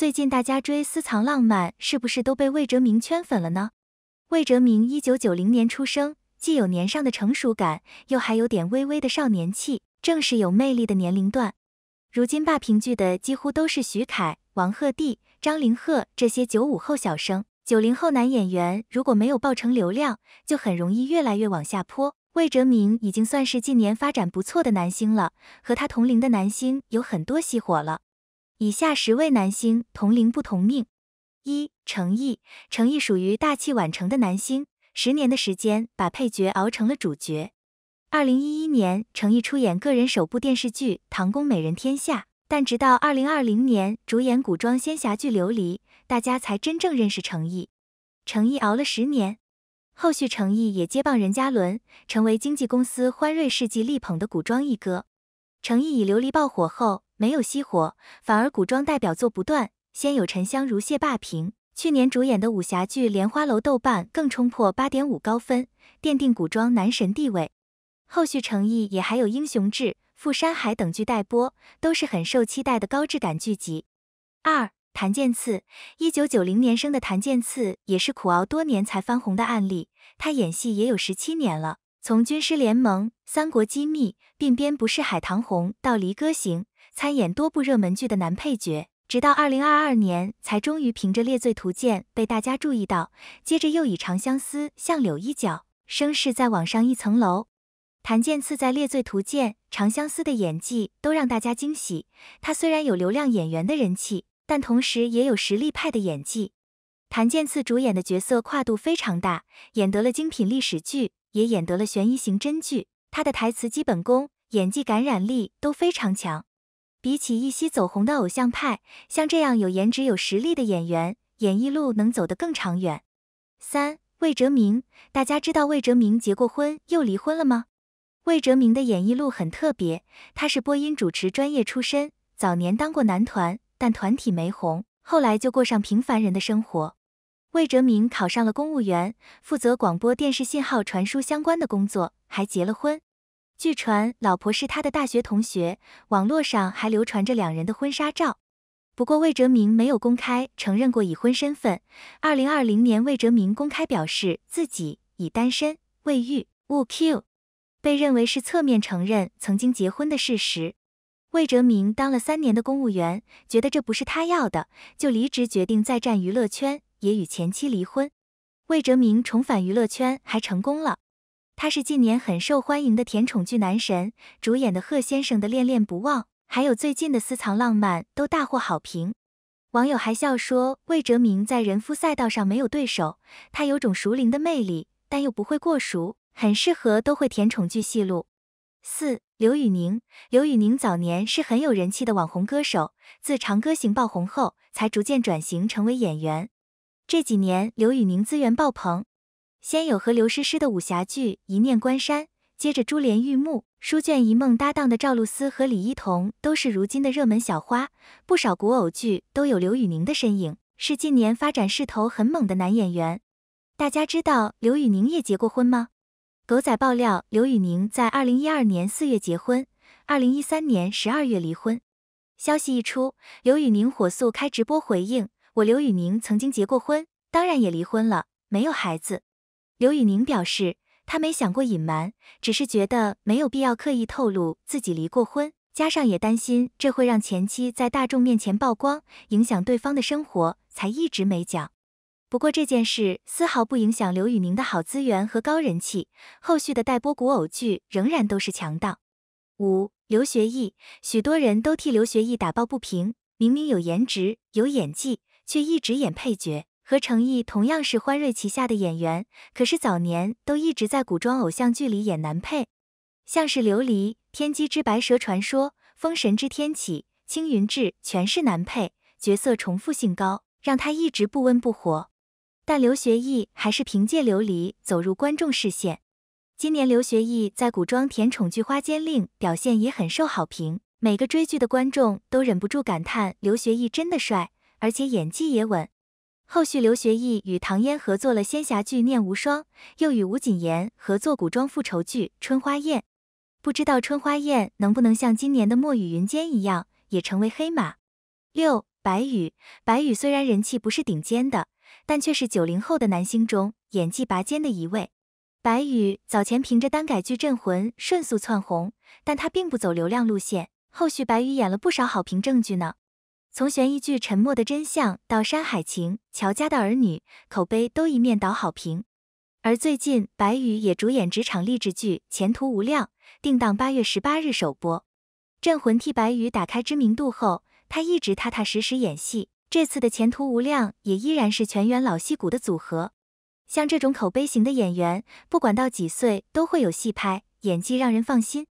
最近大家追《私藏浪漫》，是不是都被魏哲鸣圈粉了呢？魏哲鸣一九九零年出生，既有年上的成熟感，又还有点微微的少年气，正是有魅力的年龄段。如今霸屏剧的几乎都是徐凯、王鹤棣、张凌赫这些九五后小生，九零后男演员如果没有爆成流量，就很容易越来越往下坡。魏哲鸣已经算是近年发展不错的男星了，和他同龄的男星有很多熄火了。以下十位男星同龄不同命。一，成毅。成毅属于大器晚成的男星，十年的时间把配角熬成了主角。二零一一年，成毅出演个人首部电视剧《唐宫美人天下》，但直到二零二零年主演古装仙侠剧《琉璃》，大家才真正认识成毅。成毅熬了十年，后续成毅也接棒任嘉伦，成为经纪公司欢瑞世纪力捧的古装一哥。成毅以《琉璃》爆火后。没有熄火，反而古装代表作不断。先有沉香如屑霸屏，去年主演的武侠剧《莲花楼》豆瓣更冲破八点五高分，奠定古装男神地位。后续诚意也还有《英雄志》、《富山海》等剧待播，都是很受期待的高质感剧集。二，谭健次，一九九零年生的谭健次也是苦熬多年才翻红的案例。他演戏也有十七年了，从《军师联盟》、《三国机密》、《鬓边不是海棠红》到《离歌行》。参演多部热门剧的男配角，直到二零二二年才终于凭着《猎罪图鉴》被大家注意到，接着又以《长相思》相柳一角，声势再往上一层楼。谭健次在《猎罪图鉴》《长相思》的演技都让大家惊喜。他虽然有流量演员的人气，但同时也有实力派的演技。谭健次主演的角色跨度非常大，演得了精品历史剧，也演得了悬疑刑侦剧。他的台词基本功、演技感染力都非常强。比起一夕走红的偶像派，像这样有颜值有实力的演员，演艺路能走得更长远。三，魏哲明，大家知道魏哲明结过婚又离婚了吗？魏哲明的演艺路很特别，他是播音主持专业出身，早年当过男团，但团体没红，后来就过上平凡人的生活。魏哲明考上了公务员，负责广播电视信号传输相关的工作，还结了婚。据传，老婆是他的大学同学，网络上还流传着两人的婚纱照。不过，魏哲明没有公开承认过已婚身份。二零二零年，魏哲明公开表示自己已单身未育，勿 q，被认为是侧面承认曾经结婚的事实。魏哲明当了三年的公务员，觉得这不是他要的，就离职决定再战娱乐圈，也与前妻离婚。魏哲明重返娱乐圈还成功了。他是近年很受欢迎的甜宠剧男神，主演的《贺先生的恋恋不忘》还有最近的《私藏浪漫》都大获好评。网友还笑说，魏哲鸣在人夫赛道上没有对手，他有种熟龄的魅力，但又不会过熟，很适合都会甜宠剧戏路。四、刘宇宁。刘宇宁早年是很有人气的网红歌手，自《长歌行》爆红后，才逐渐转型成为演员。这几年，刘宇宁资源爆棚。先有和刘诗诗的武侠剧《一念关山》，接着《珠帘玉幕》《书卷一梦》搭档的赵露思和李一桐都是如今的热门小花，不少古偶剧都有刘宇宁的身影，是近年发展势头很猛的男演员。大家知道刘宇宁也结过婚吗？狗仔爆料刘宇宁在二零一二年四月结婚，二零一三年十二月离婚。消息一出，刘宇宁火速开直播回应：“我刘宇宁曾经结过婚，当然也离婚了，没有孩子。”刘宇宁表示，他没想过隐瞒，只是觉得没有必要刻意透露自己离过婚，加上也担心这会让前妻在大众面前曝光，影响对方的生活，才一直没讲。不过这件事丝毫不影响刘宇宁的好资源和高人气，后续的待播古偶剧仍然都是强档。五、刘学义，许多人都替刘学义打抱不平，明明有颜值有演技，却一直演配角。和成毅同样是欢瑞旗下的演员，可是早年都一直在古装偶像剧里演男配，像是《琉璃》《天机之白蛇传说》《封神之天启》《青云志》全是男配角色，重复性高，让他一直不温不火。但刘学义还是凭借《琉璃》走入观众视线。今年刘学义在古装甜宠剧《花间令》表现也很受好评，每个追剧的观众都忍不住感叹刘学义真的帅，而且演技也稳。后续刘学义与唐嫣合作了仙侠剧《念无双》，又与吴谨言合作古装复仇剧《春花宴》，不知道春花宴能不能像今年的《墨雨云间》一样也成为黑马。六白宇，白宇虽然人气不是顶尖的，但却是九零后的男星中演技拔尖的一位。白宇早前凭着单改剧《镇魂》迅速窜红，但他并不走流量路线，后续白宇演了不少好评证据呢。从悬疑剧《沉默的真相》到《山海情》，乔家的儿女口碑都一面倒好评。而最近白宇也主演职场励志剧《前途无量》，定档八月十八日首播。《镇魂》替白宇打开知名度后，他一直踏踏实实演戏。这次的《前途无量》也依然是全员老戏骨的组合。像这种口碑型的演员，不管到几岁都会有戏拍，演技让人放心。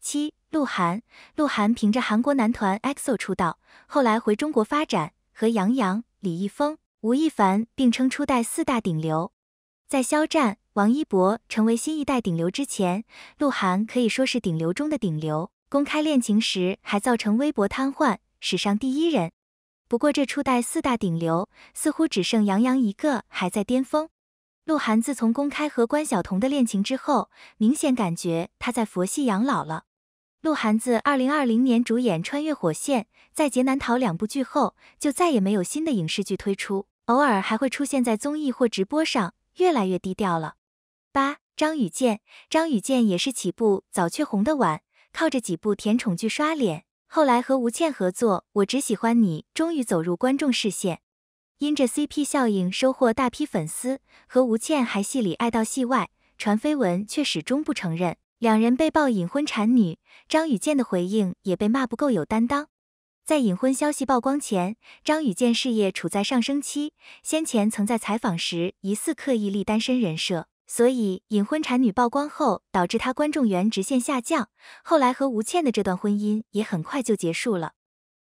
七。鹿晗，鹿晗凭着韩国男团 EXO 出道，后来回中国发展，和杨洋、李易峰、吴亦凡并称初代四大顶流。在肖战、王一博成为新一代顶流之前，鹿晗可以说是顶流中的顶流。公开恋情时还造成微博瘫痪，史上第一人。不过这初代四大顶流似乎只剩杨洋一个还在巅峰。鹿晗自从公开和关晓彤的恋情之后，明显感觉他在佛系养老了。鹿晗自二零二零年主演《穿越火线》《在劫难逃》两部剧后，就再也没有新的影视剧推出，偶尔还会出现在综艺或直播上，越来越低调了。八张雨健，张雨健也是起步早却红的晚，靠着几部甜宠剧刷脸，后来和吴倩合作《我只喜欢你》，终于走入观众视线，因着 CP 效应收获大批粉丝，和吴倩还戏里爱到戏外，传绯闻却始终不承认。两人被曝隐婚产女，张雨健的回应也被骂不够有担当。在隐婚消息曝光前，张雨健事业处在上升期，先前曾在采访时疑似刻意立单身人设，所以隐婚产女曝光后导致他观众缘直线下降。后来和吴倩的这段婚姻也很快就结束了。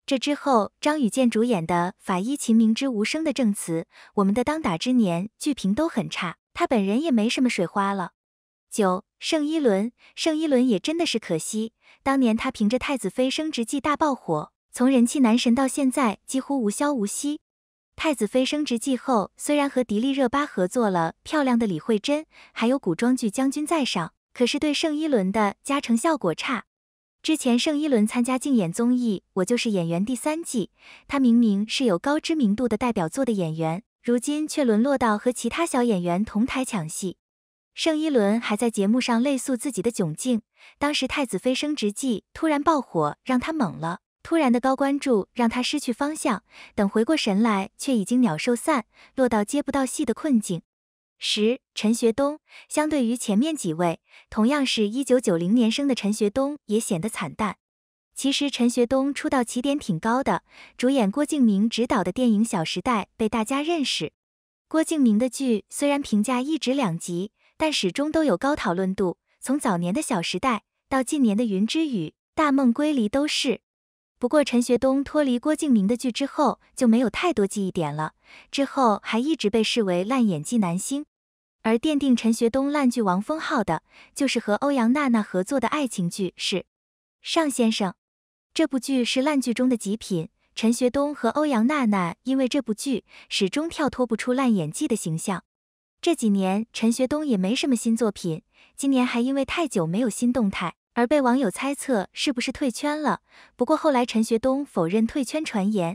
这之后，张雨健主演的《法医秦明之无声的证词》《我们的当打之年》剧评都很差，他本人也没什么水花了。九。盛一伦，盛一伦也真的是可惜。当年他凭着《太子妃升职记》大爆火，从人气男神到现在几乎无消无息。《太子妃升职记》后，虽然和迪丽热巴合作了《漂亮的李慧珍》，还有古装剧《将军在上》，可是对盛一伦的加成效果差。之前盛一伦参加竞演综艺《我就是演员》第三季，他明明是有高知名度的代表作的演员，如今却沦落到和其他小演员同台抢戏。盛一伦还在节目上泪诉自己的窘境，当时太子妃升职记突然爆火，让他懵了。突然的高关注让他失去方向，等回过神来，却已经鸟兽散，落到接不到戏的困境。十，陈学冬，相对于前面几位，同样是一九九零年生的陈学冬也显得惨淡。其实陈学冬出道起点挺高的，主演郭敬明执导的电影小时代被大家认识。郭敬明的剧虽然评价一直两极。但始终都有高讨论度，从早年的《小时代》到近年的《云之羽》《大梦归离》都是。不过陈学冬脱离郭敬明的剧之后就没有太多记忆点了，之后还一直被视为烂演技男星。而奠定陈学冬烂剧王封号的，就是和欧阳娜娜合作的爱情剧《是尚先生》。这部剧是烂剧中的极品，陈学冬和欧阳娜娜因为这部剧始终跳脱不出烂演技的形象。这几年，陈学冬也没什么新作品。今年还因为太久没有新动态，而被网友猜测是不是退圈了。不过后来，陈学冬否认退圈传言。